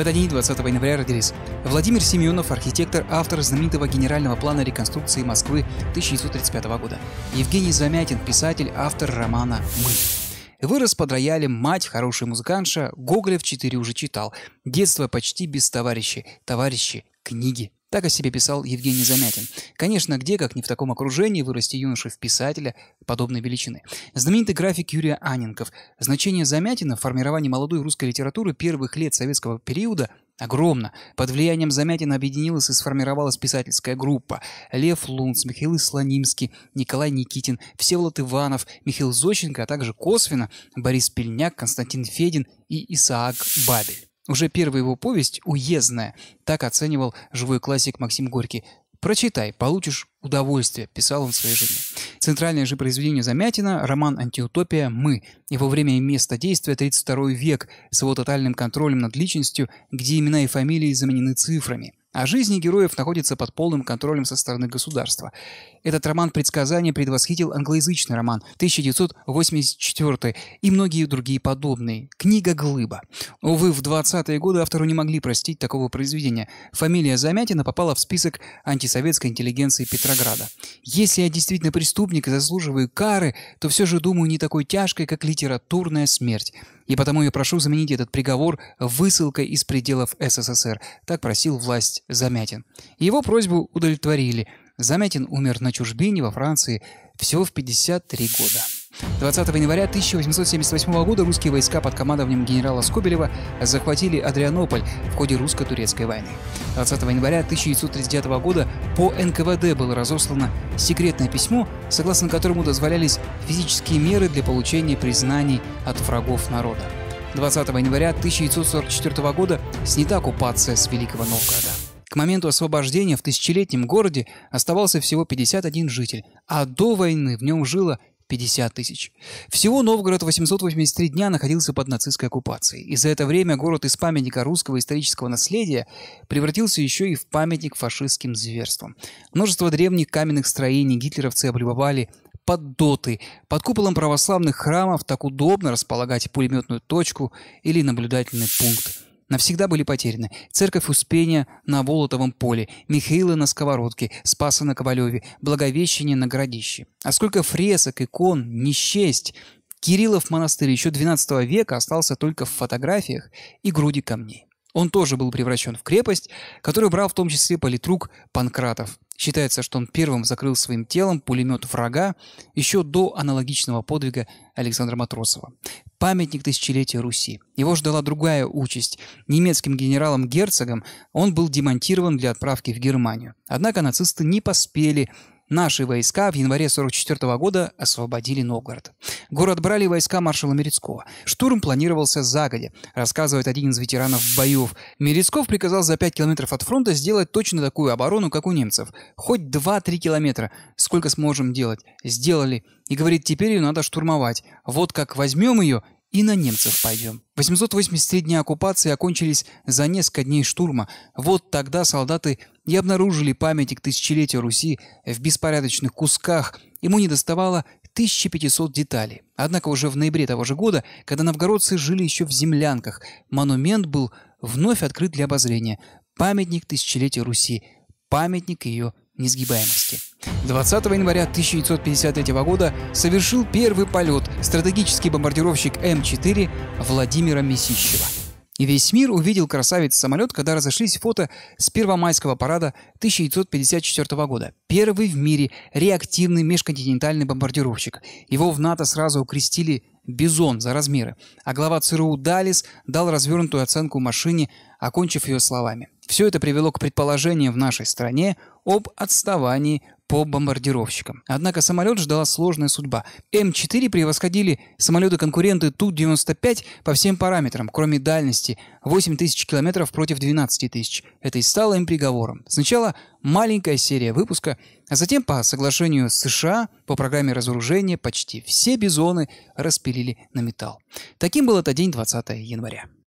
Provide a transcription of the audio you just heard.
этот день, 20 января, родились Владимир Семенов, архитектор, автор знаменитого генерального плана реконструкции Москвы 1935 года. Евгений Замятин, писатель, автор романа «Мы». Вырос под роялем, мать, хороший музыкантша, Гоголя в четыре уже читал. Детство почти без товарищей. Товарищи, книги. Так о себе писал Евгений Замятин. Конечно, где, как не в таком окружении, вырасти юноши в писателя подобной величины. Знаменитый график Юрия Аненков. Значение Замятина в формировании молодой русской литературы первых лет советского периода огромно. Под влиянием Замятина объединилась и сформировалась писательская группа. Лев Лунц, Михаил Слонимский, Николай Никитин, Всеволод Иванов, Михаил Зощенко, а также косвенно Борис Пельняк, Константин Федин и Исаак Бабель. Уже первая его повесть «Уездная» так оценивал живой классик Максим Горький. «Прочитай, получишь удовольствие», – писал он в своей жизни. Центральное же произведение Замятина – роман «Антиутопия. Мы». Его время и место действия – 32 век, с его тотальным контролем над личностью, где имена и фамилии заменены цифрами – а жизни героев находятся под полным контролем со стороны государства. Этот роман «Предсказание» предвосхитил англоязычный роман 1984 и многие другие подобные. Книга «Глыба». Увы, в 20-е годы автору не могли простить такого произведения. Фамилия Замятина попала в список антисоветской интеллигенции Петрограда. Если я действительно преступник и заслуживаю кары, то все же думаю не такой тяжкой, как литературная смерть. И потому я прошу заменить этот приговор высылкой из пределов СССР. Так просил власть Замятин. Его просьбу удовлетворили. Замятин умер на чужбине во Франции всего в 53 года. 20 января 1878 года русские войска под командованием генерала Скобелева захватили Адрианополь в ходе русско-турецкой войны. 20 января 1939 года по НКВД было разослано секретное письмо, согласно которому дозволялись физические меры для получения признаний от врагов народа. 20 января 1944 года снята оккупация с Великого Новгорода. К моменту освобождения в тысячелетнем городе оставался всего 51 житель, а до войны в нем жило 50 тысяч. Всего Новгород 883 дня находился под нацистской оккупацией, и за это время город из памятника русского исторического наследия превратился еще и в памятник фашистским зверствам. Множество древних каменных строений гитлеровцы облюбовали под доты, под куполом православных храмов так удобно располагать пулеметную точку или наблюдательный пункт навсегда были потеряны. Церковь Успения на Волотовом поле, Михаила на Сковородке, Спаса на Ковалеве, Благовещение на Городище. А сколько фресок, икон, не Кириллов монастырь еще XII века остался только в фотографиях и груди камней. Он тоже был превращен в крепость, которую брал в том числе политрук Панкратов. Считается, что он первым закрыл своим телом пулемет врага еще до аналогичного подвига Александра Матросова памятник тысячелетия Руси. Его ждала другая участь. Немецким генералом-герцогом он был демонтирован для отправки в Германию. Однако нацисты не поспели Наши войска в январе 44 года освободили Новгород. Город брали войска маршала Мерецкого. Штурм планировался загодя, рассказывает один из ветеранов боев. Мерецков приказал за 5 километров от фронта сделать точно такую оборону, как у немцев. Хоть 2-3 километра. Сколько сможем делать? Сделали. И говорит, теперь ее надо штурмовать. Вот как возьмем ее и на немцев пойдем. 883 дня оккупации окончились за несколько дней штурма. Вот тогда солдаты и обнаружили памятник тысячелетия Руси в беспорядочных кусках. Ему недоставало 1500 деталей. Однако уже в ноябре того же года, когда новгородцы жили еще в землянках, монумент был вновь открыт для обозрения. Памятник тысячелетия Руси, памятник ее несгибаемости. 20 января 1953 года совершил первый полет стратегический бомбардировщик М4 Владимира Месищева. И весь мир увидел красавец-самолет, когда разошлись фото с Первомайского парада 1954 года. Первый в мире реактивный межконтинентальный бомбардировщик. Его в НАТО сразу укрестили «Бизон» за размеры. А глава ЦРУ Далис дал развернутую оценку машине, окончив ее словами. Все это привело к предположениям в нашей стране об отставании по бомбардировщикам. Однако самолет ждала сложная судьба. М4 превосходили самолеты-конкуренты Ту-95 по всем параметрам, кроме дальности – 8 тысяч километров против 12 тысяч. Это и стало им приговором. Сначала маленькая серия выпуска, а затем по соглашению с США по программе разоружения почти все бизоны распилили на металл. Таким был этот день 20 января.